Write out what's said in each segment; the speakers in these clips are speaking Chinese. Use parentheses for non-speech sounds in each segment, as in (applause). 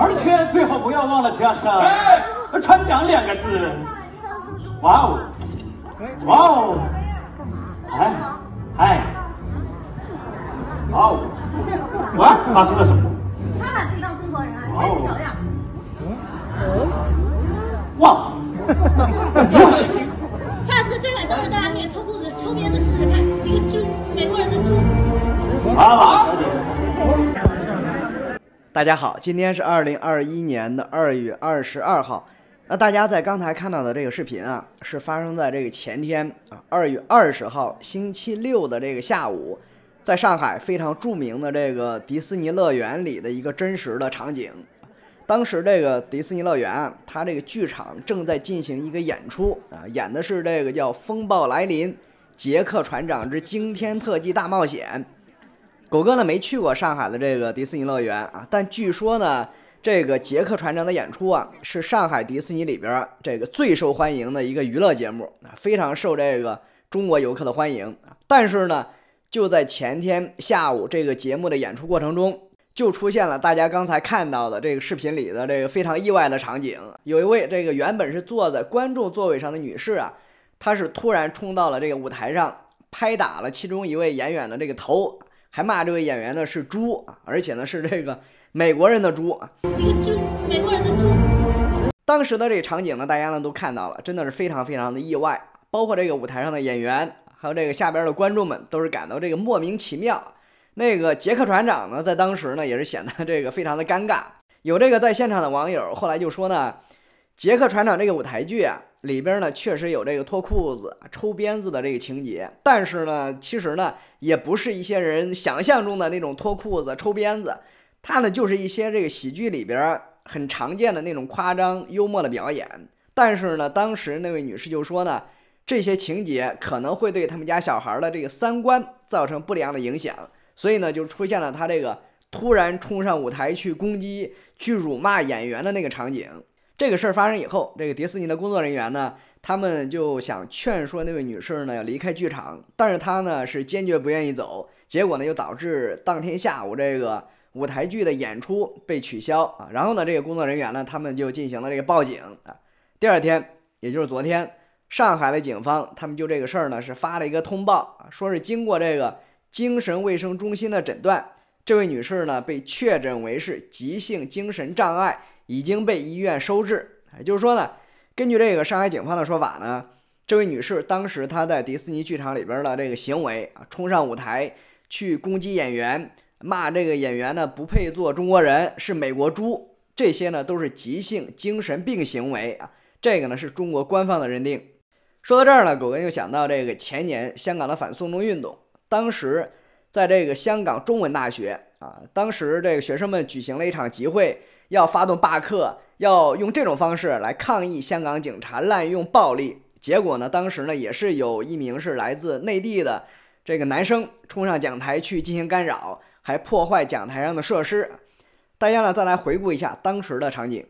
而且最好不要忘了加上“船长”两个字。哇哦，哇哦，哎，哇哦，哇，发生了什么？他把自己当中国人啊！哇哦，哇，就 (laughs) 是，下次再敢当着大家面脱裤子抽鞭子试试看，那个猪，美国人的猪。啊！大家好，今天是二零二一年的二月二十二号。那大家在刚才看到的这个视频啊，是发生在这个前天啊，二月二十号星期六的这个下午，在上海非常著名的这个迪士尼乐园里的一个真实的场景。当时这个迪士尼乐园，它这个剧场正在进行一个演出啊，演的是这个叫《风暴来临》，杰克船长之惊天特技大冒险。狗哥呢没去过上海的这个迪士尼乐园啊，但据说呢，这个杰克船长的演出啊是上海迪士尼里边这个最受欢迎的一个娱乐节目啊，非常受这个中国游客的欢迎啊。但是呢，就在前天下午这个节目的演出过程中，就出现了大家刚才看到的这个视频里的这个非常意外的场景，有一位这个原本是坐在观众座位上的女士啊，她是突然冲到了这个舞台上，拍打了其中一位演员的这个头。还骂这位演员呢是猪啊，而且呢是这个美国人的猪啊。那个猪，美国人的猪。当时的这个场景呢，大家呢都看到了，真的是非常非常的意外。包括这个舞台上的演员，还有这个下边的观众们，都是感到这个莫名其妙。那个杰克船长呢，在当时呢也是显得这个非常的尴尬。有这个在现场的网友后来就说呢。《杰克船长》这个舞台剧啊，里边呢确实有这个脱裤子、抽鞭子的这个情节，但是呢，其实呢也不是一些人想象中的那种脱裤子、抽鞭子，它呢就是一些这个喜剧里边很常见的那种夸张、幽默的表演。但是呢，当时那位女士就说呢，这些情节可能会对他们家小孩的这个三观造成不良的影响，所以呢就出现了他这个突然冲上舞台去攻击、去辱骂演员的那个场景。这个事儿发生以后，这个迪士尼的工作人员呢，他们就想劝说那位女士呢要离开剧场，但是她呢是坚决不愿意走。结果呢，又导致当天下午这个舞台剧的演出被取消啊。然后呢，这个工作人员呢，他们就进行了这个报警啊。第二天，也就是昨天，上海的警方他们就这个事儿呢是发了一个通报啊，说是经过这个精神卫生中心的诊断，这位女士呢被确诊为是急性精神障碍。已经被医院收治。也就是说呢，根据这个上海警方的说法呢，这位女士当时她在迪士尼剧场里边的这个行为啊，冲上舞台去攻击演员，骂这个演员呢不配做中国人，是美国猪，这些呢都是急性精神病行为啊。这个呢是中国官方的认定。说到这儿呢，狗哥又想到这个前年香港的反送中运动，当时在这个香港中文大学啊，当时这个学生们举行了一场集会。要发动罢课，要用这种方式来抗议香港警察滥用暴力。结果呢，当时呢也是有一名是来自内地的这个男生冲上讲台去进行干扰，还破坏讲台上的设施。大家呢再来回顾一下当时的场景。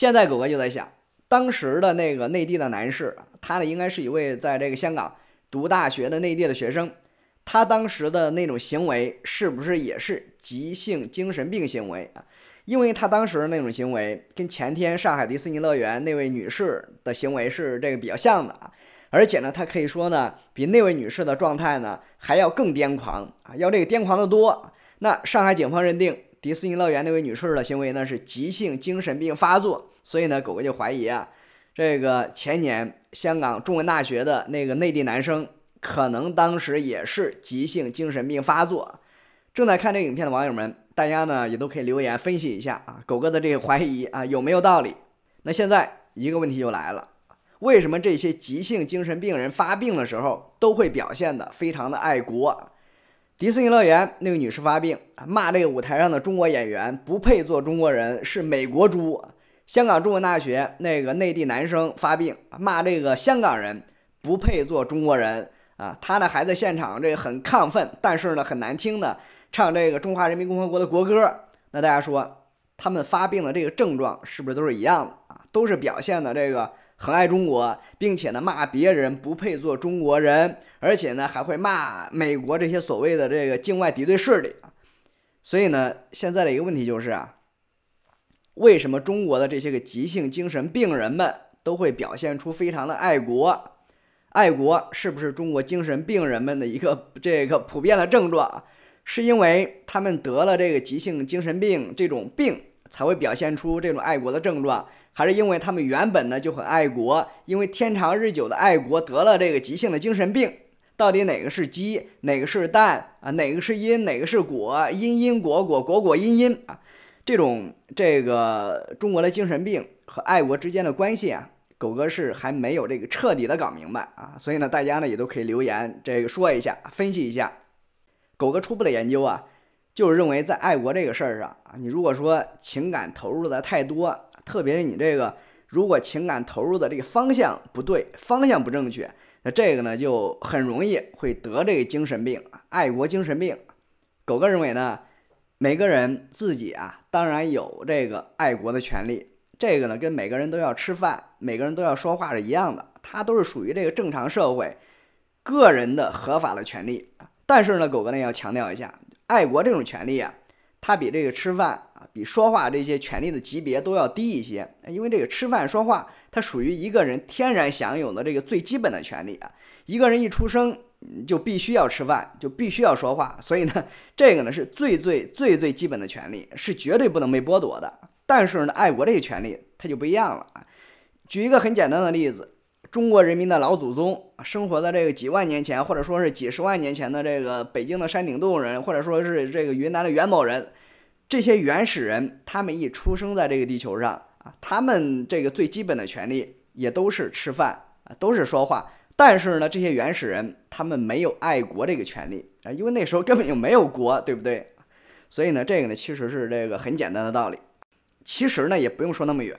现在狗哥就在想，当时的那个内地的男士，他呢应该是一位在这个香港读大学的内地的学生，他当时的那种行为是不是也是急性精神病行为啊？因为他当时的那种行为跟前天上海迪士尼乐园那位女士的行为是这个比较像的啊，而且呢，他可以说呢，比那位女士的状态呢还要更癫狂啊，要这个癫狂的多。那上海警方认定迪士尼乐园那位女士的行为呢是急性精神病发作。所以呢，狗哥就怀疑啊，这个前年香港中文大学的那个内地男生，可能当时也是急性精神病发作。正在看这影片的网友们，大家呢也都可以留言分析一下啊，狗哥的这个怀疑啊有没有道理？那现在一个问题就来了，为什么这些急性精神病人发病的时候，都会表现的非常的爱国？迪士尼乐园那位女士发病，骂这个舞台上的中国演员不配做中国人，是美国猪。香港中文大学那个内地男生发病，骂这个香港人不配做中国人啊！他呢还在现场这个很亢奋，但是呢很难听的唱这个中华人民共和国的国歌。那大家说，他们发病的这个症状是不是都是一样的啊？都是表现的这个很爱中国，并且呢骂别人不配做中国人，而且呢还会骂美国这些所谓的这个境外敌对势力啊！所以呢，现在的一个问题就是啊。为什么中国的这些个急性精神病人们都会表现出非常的爱国？爱国是不是中国精神病人们的一个 (laughs) 这个普遍的症状？是因为他们得了这个急性精神病这种病才会表现出这种爱国的症状，还是因为他们原本呢就很爱国，因为天长日久的爱国得了这个急性的精神病？到底哪个是鸡，哪个是蛋啊？哪个是因，哪个是果？因因果果果果因因啊？这种这个中国的精神病和爱国之间的关系啊，狗哥是还没有这个彻底的搞明白啊，所以呢，大家呢也都可以留言这个说一下，(laughs) 分析一下。狗哥初步的研究啊，就是认为在爱国这个事儿上啊，你如果说情感投入的太多，特别是你这个如果情感投入的这个方向不对，方向不正确，那这个呢就很容易会得这个精神病，爱国精神病。狗哥认为呢。每个人自己啊，当然有这个爱国的权利。这个呢，跟每个人都要吃饭、每个人都要说话是一样的，它都是属于这个正常社会个人的合法的权利。但是呢，狗哥呢要强调一下，爱国这种权利啊，它比这个吃饭啊、比说话这些权利的级别都要低一些，因为这个吃饭、说话它属于一个人天然享有的这个最基本的权利啊。一个人一出生。就必须要吃饭，就必须要说话，所以呢，这个呢是最最最最基本的权利，是绝对不能被剥夺的。但是呢，爱国这个权利它就不一样了。举一个很简单的例子，中国人民的老祖宗生活在这个几万年前，或者说是几十万年前的这个北京的山顶洞人，或者说是这个云南的元谋人，这些原始人，他们一出生在这个地球上啊，他们这个最基本的权利也都是吃饭啊，都是说话。但是呢，这些原始人他们没有爱国这个权利啊，因为那时候根本就没有国，对不对？所以呢，这个呢其实是这个很简单的道理。其实呢，也不用说那么远，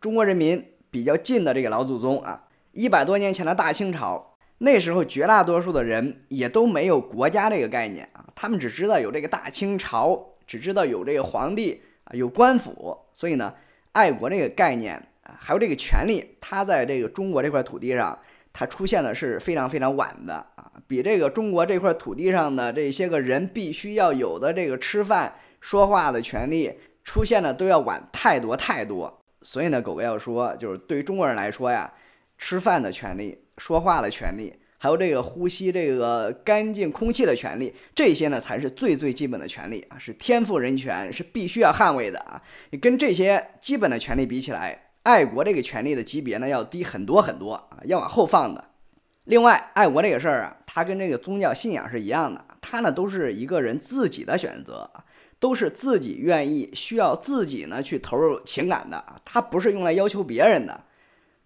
中国人民比较近的这个老祖宗啊，一百多年前的大清朝，那时候绝大多数的人也都没有国家这个概念啊，他们只知道有这个大清朝，只知道有这个皇帝啊，有官府，所以呢，爱国这个概念啊，还有这个权利，它在这个中国这块土地上。它出现的是非常非常晚的啊，比这个中国这块土地上的这些个人必须要有的这个吃饭、说话的权利出现的都要晚太多太多。所以呢，狗哥要说，就是对于中国人来说呀，吃饭的权利、说话的权利，还有这个呼吸这个干净空气的权利，这些呢才是最最基本的权利啊，是天赋人权，是必须要捍卫的啊。你跟这些基本的权利比起来。爱国这个权利的级别呢，要低很多很多啊，要往后放的。另外，爱国这个事儿啊，它跟这个宗教信仰是一样的，它呢都是一个人自己的选择，都是自己愿意、需要自己呢去投入情感的，啊，它不是用来要求别人的。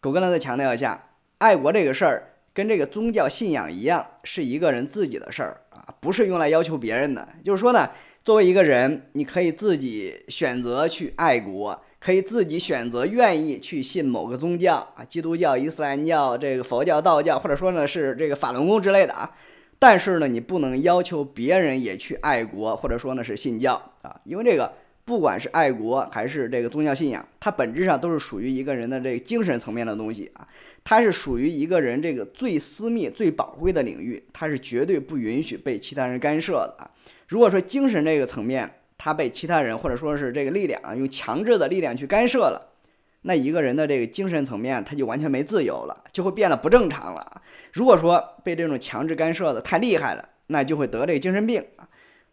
狗哥呢再强调一下，爱国这个事儿跟这个宗教信仰一样，是一个人自己的事儿啊，不是用来要求别人的。就是说呢，作为一个人，你可以自己选择去爱国。可以自己选择愿意去信某个宗教啊，基督教、伊斯兰教、这个佛教、道教，或者说呢是这个法轮功之类的啊。但是呢，你不能要求别人也去爱国，或者说呢是信教啊。因为这个，不管是爱国还是这个宗教信仰，它本质上都是属于一个人的这个精神层面的东西啊。它是属于一个人这个最私密、最宝贵的领域，它是绝对不允许被其他人干涉的。啊。如果说精神这个层面，他被其他人或者说是这个力量啊，用强制的力量去干涉了，那一个人的这个精神层面他就完全没自由了，就会变得不正常了。如果说被这种强制干涉的太厉害了，那就会得这个精神病。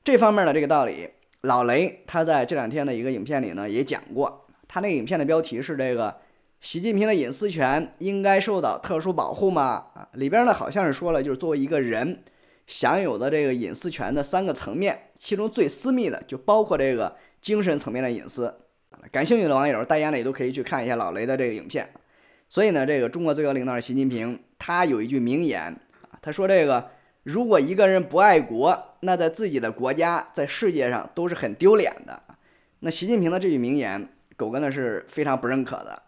这方面的这个道理，老雷他在这两天的一个影片里呢也讲过。他那个影片的标题是这个“习近平的隐私权应该受到特殊保护吗？”啊，里边呢好像是说了，就是作为一个人。享有的这个隐私权的三个层面，其中最私密的就包括这个精神层面的隐私。感兴趣的网友，大家呢也都可以去看一下老雷的这个影片。所以呢，这个中国最高领导人习近平，他有一句名言啊，他说这个如果一个人不爱国，那在自己的国家，在世界上都是很丢脸的。那习近平的这句名言，狗哥呢是非常不认可的。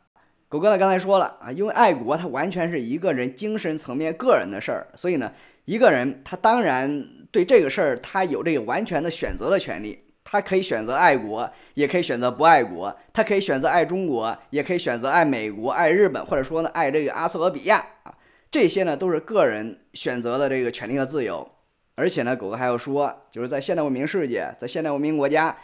狗哥呢刚才说了啊，因为爱国它完全是一个人精神层面个人的事儿，所以呢。一个人，他当然对这个事儿，他有这个完全的选择的权利。他可以选择爱国，也可以选择不爱国；他可以选择爱中国，也可以选择爱美国、爱日本，或者说呢，爱这个阿塞俄比亚啊。这些呢，都是个人选择的这个权利和自由。而且呢，狗哥还要说，就是在现代文明世界，在现代文明国家，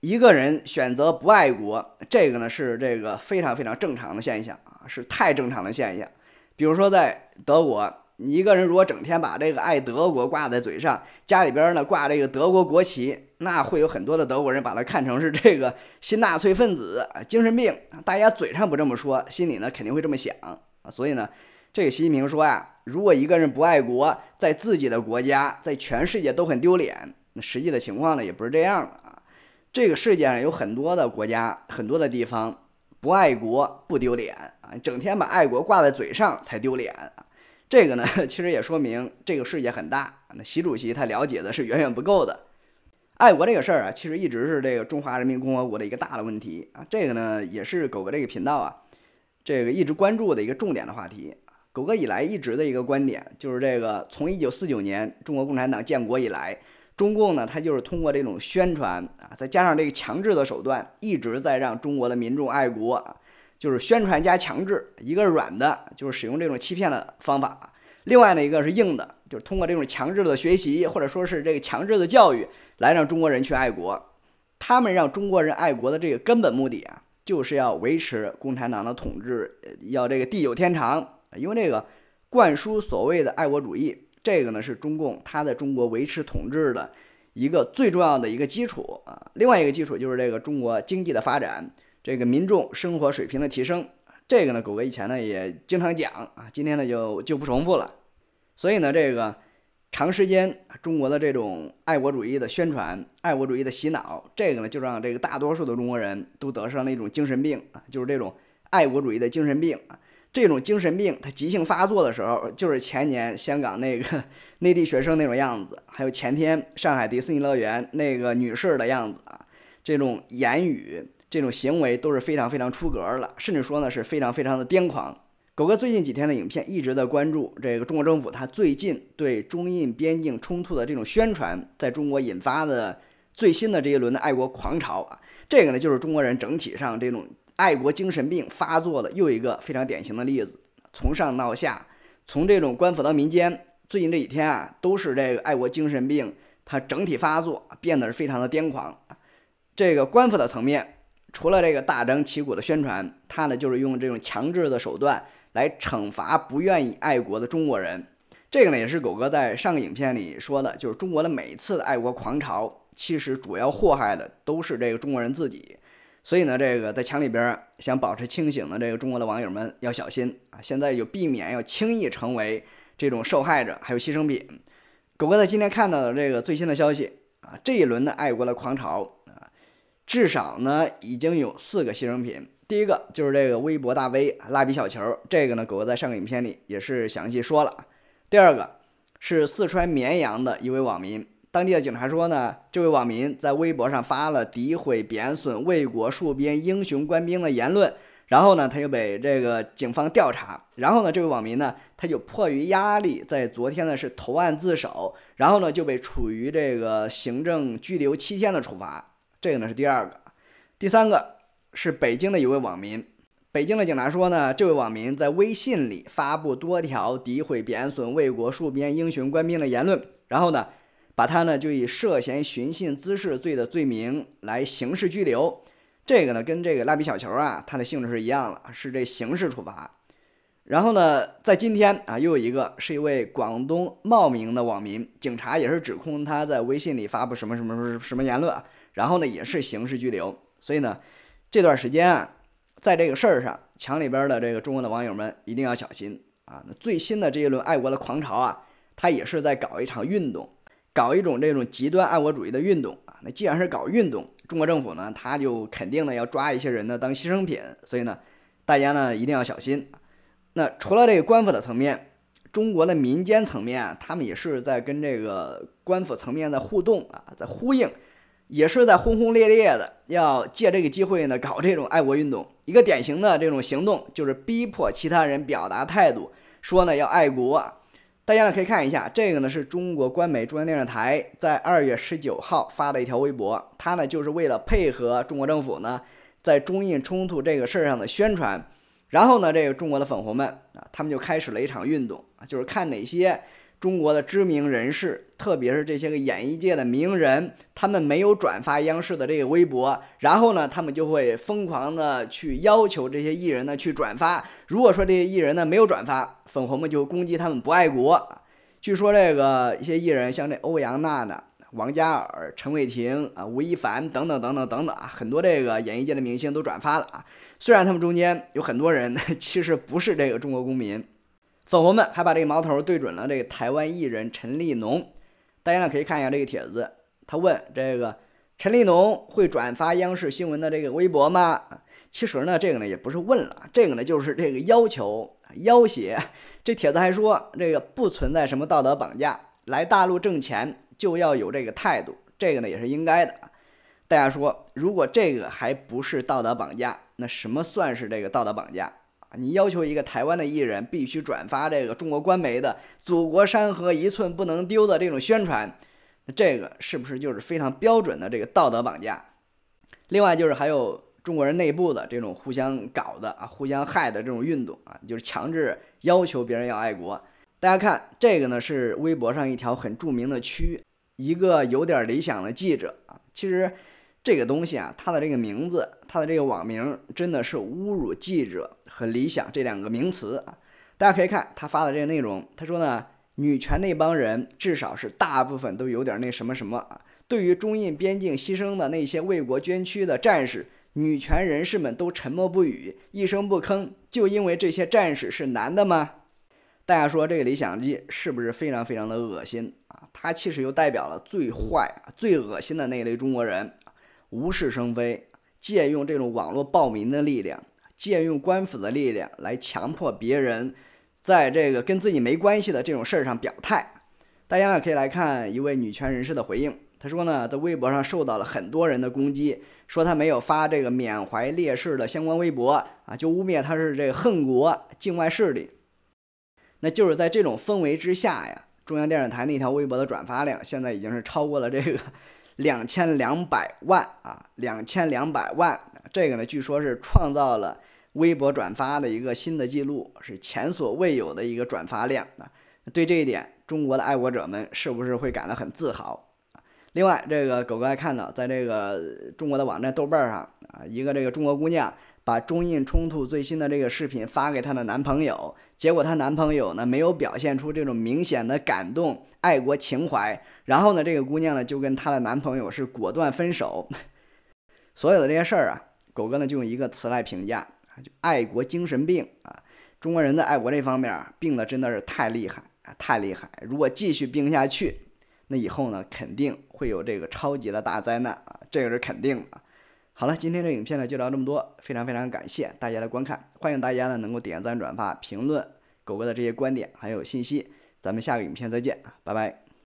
一个人选择不爱国，这个呢是这个非常非常正常的现象啊，是太正常的现象。比如说在德国。你一个人如果整天把这个爱德国挂在嘴上，家里边呢挂这个德国国旗，那会有很多的德国人把它看成是这个新纳粹分子、精神病。大家嘴上不这么说，心里呢肯定会这么想啊。所以呢，这个习近平说呀，如果一个人不爱国，在自己的国家，在全世界都很丢脸。那实际的情况呢，也不是这样的啊。这个世界上有很多的国家、很多的地方不爱国不丢脸啊，整天把爱国挂在嘴上才丢脸。这个呢，(laughs) 其实也说明这个世界很大。那习主席他了解的是远远不够的。爱国这个事儿啊，其实一直是这个中华人民共和国的一个大的问题啊。这个呢，也是狗哥这个频道啊，这个一直关注的一个重点的话题。狗哥以来一直的一个观点就是，这个从一九四九年中国共产党建国以来，中共呢，它就是通过这种宣传啊，再加上这个强制的手段，一直在让中国的民众爱国啊。就是宣传加强制，一个软的，就是使用这种欺骗的方法；另外呢，一个是硬的，就是通过这种强制的学习或者说是这个强制的教育，来让中国人去爱国。他们让中国人爱国的这个根本目的啊，就是要维持共产党的统治，要这个地久天长。因为这个灌输所谓的爱国主义，这个呢是中共它在中国维持统治的一个最重要的一个基础啊。另外一个基础就是这个中国经济的发展。这个民众生活水平的提升，这个呢，狗哥以前呢也经常讲啊，今天呢就就不重复了。所以呢，这个长时间中国的这种爱国主义的宣传、爱国主义的洗脑，这个呢就让这个大多数的中国人都得上了一种精神病啊，就是这种爱国主义的精神病。啊。这种精神病它急性发作的时候，就是前年香港那个内地学生那种样子，还有前天上海迪士尼乐园那个女士的样子啊，这种言语。这种行为都是非常非常出格了，甚至说呢是非常非常的癫狂。狗哥最近几天的影片一直在关注这个中国政府，他最近对中印边境冲突的这种宣传，在中国引发的最新的这一轮的爱国狂潮啊，这个呢就是中国人整体上这种爱国精神病发作的又一个非常典型的例子。从上到下，从这种官府到民间，最近这几天啊都是这个爱国精神病它整体发作，变得是非常的癫狂。这个官府的层面。除了这个大张旗鼓的宣传，他呢就是用这种强制的手段来惩罚不愿意爱国的中国人。这个呢也是狗哥在上个影片里说的，就是中国的每一次的爱国狂潮，其实主要祸害的都是这个中国人自己。所以呢，这个在墙里边想保持清醒的这个中国的网友们要小心啊，现在就避免要轻易成为这种受害者还有牺牲品。狗哥在今天看到的这个最新的消息啊，这一轮的爱国的狂潮。至少呢，已经有四个牺牲品。第一个就是这个微博大 V 蜡笔小球，这个呢，狗哥在上个影片里也是详细说了。第二个是四川绵阳的一位网民，当地的警察说呢，这位网民在微博上发了诋毁贬损卫国戍边英雄官兵的言论，然后呢，他就被这个警方调查，然后呢，这位网民呢，他就迫于压力，在昨天呢是投案自首，然后呢就被处于这个行政拘留七天的处罚。这个呢是第二个，第三个是北京的一位网民，北京的警察说呢，这位网民在微信里发布多条诋毁贬损为国戍边英雄官兵的言论，然后呢，把他呢就以涉嫌寻衅滋事罪的罪名来刑事拘留，这个呢跟这个蜡笔小球啊，它的性质是一样的，是这刑事处罚。然后呢，在今天啊，又有一个是一位广东茂名的网民，警察也是指控他在微信里发布什么什么什么言论啊。然后呢，也是刑事拘留。所以呢，这段时间啊，在这个事儿上，墙里边的这个中国的网友们一定要小心啊。那最新的这一轮爱国的狂潮啊，他也是在搞一场运动，搞一种这种极端爱国主义的运动啊。那既然是搞运动，中国政府呢，他就肯定呢要抓一些人呢当牺牲品。所以呢，大家呢一定要小心。那除了这个官府的层面，中国的民间层面，啊，他们也是在跟这个官府层面在互动啊，在呼应。也是在轰轰烈烈的要借这个机会呢搞这种爱国运动，一个典型的这种行动就是逼迫其他人表达态度，说呢要爱国。大家呢可以看一下，这个呢是中国官媒中央电视台在二月十九号发的一条微博，他呢就是为了配合中国政府呢在中印冲突这个事儿上的宣传，然后呢这个中国的粉红们啊，他们就开始了一场运动，就是看哪些。中国的知名人士，特别是这些个演艺界的名人，他们没有转发央视的这个微博，然后呢，他们就会疯狂的去要求这些艺人呢去转发。如果说这些艺人呢没有转发，粉红们就攻击他们不爱国。据说这个一些艺人像这欧阳娜娜、王嘉尔、陈伟霆啊、吴亦凡等等等等等等啊，很多这个演艺界的明星都转发了啊。虽然他们中间有很多人 (laughs) 其实不是这个中国公民。粉红们还把这个矛头对准了这个台湾艺人陈立农，大家呢可以看一下这个帖子，他问这个陈立农会转发央视新闻的这个微博吗？其实呢，这个呢也不是问了，这个呢就是这个要求、要挟。这帖子还说这个不存在什么道德绑架，来大陆挣钱就要有这个态度，这个呢也是应该的。大家说，如果这个还不是道德绑架，那什么算是这个道德绑架？你要求一个台湾的艺人必须转发这个中国官媒的“祖国山河一寸不能丢”的这种宣传，那这个是不是就是非常标准的这个道德绑架？另外就是还有中国人内部的这种互相搞的啊、互相害的这种运动啊，就是强制要求别人要爱国。大家看这个呢，是微博上一条很著名的区，一个有点理想的记者啊，其实。这个东西啊，它的这个名字，它的这个网名，真的是侮辱记者和理想这两个名词啊！大家可以看他发的这个内容，他说呢，女权那帮人至少是大部分都有点那什么什么啊。对于中印边境牺牲的那些为国捐躯的战士，女权人士们都沉默不语，一声不吭，就因为这些战士是男的吗？大家说这个理想机是不是非常非常的恶心啊？他其实又代表了最坏、最恶心的那一类中国人。无事生非，借用这种网络暴民的力量，借用官府的力量来强迫别人在这个跟自己没关系的这种事儿上表态。大家呢可以来看一位女权人士的回应，她说呢在微博上受到了很多人的攻击，说她没有发这个缅怀烈士的相关微博啊，就污蔑她是这个恨国境外势力。那就是在这种氛围之下呀，中央电视台那条微博的转发量现在已经是超过了这个。两千两百万啊，两千两百万，这个呢，据说是创造了微博转发的一个新的记录，是前所未有的一个转发量啊。对这一点，中国的爱国者们是不是会感到很自豪？另外，这个狗哥还看到，在这个中国的网站豆瓣上啊，一个这个中国姑娘。把中印冲突最新的这个视频发给她的男朋友，结果她男朋友呢没有表现出这种明显的感动爱国情怀，然后呢，这个姑娘呢就跟她的男朋友是果断分手。(laughs) 所有的这些事儿啊，狗哥呢就用一个词来评价就爱国精神病啊！中国人在爱国这方面病的真的是太厉害啊，太厉害！如果继续病下去，那以后呢肯定会有这个超级的大灾难啊，这个是肯定的。好了，今天这影片呢就聊这么多，非常非常感谢大家的观看，欢迎大家呢能够点赞、转发、评论狗哥的这些观点还有信息，咱们下个影片再见，拜拜。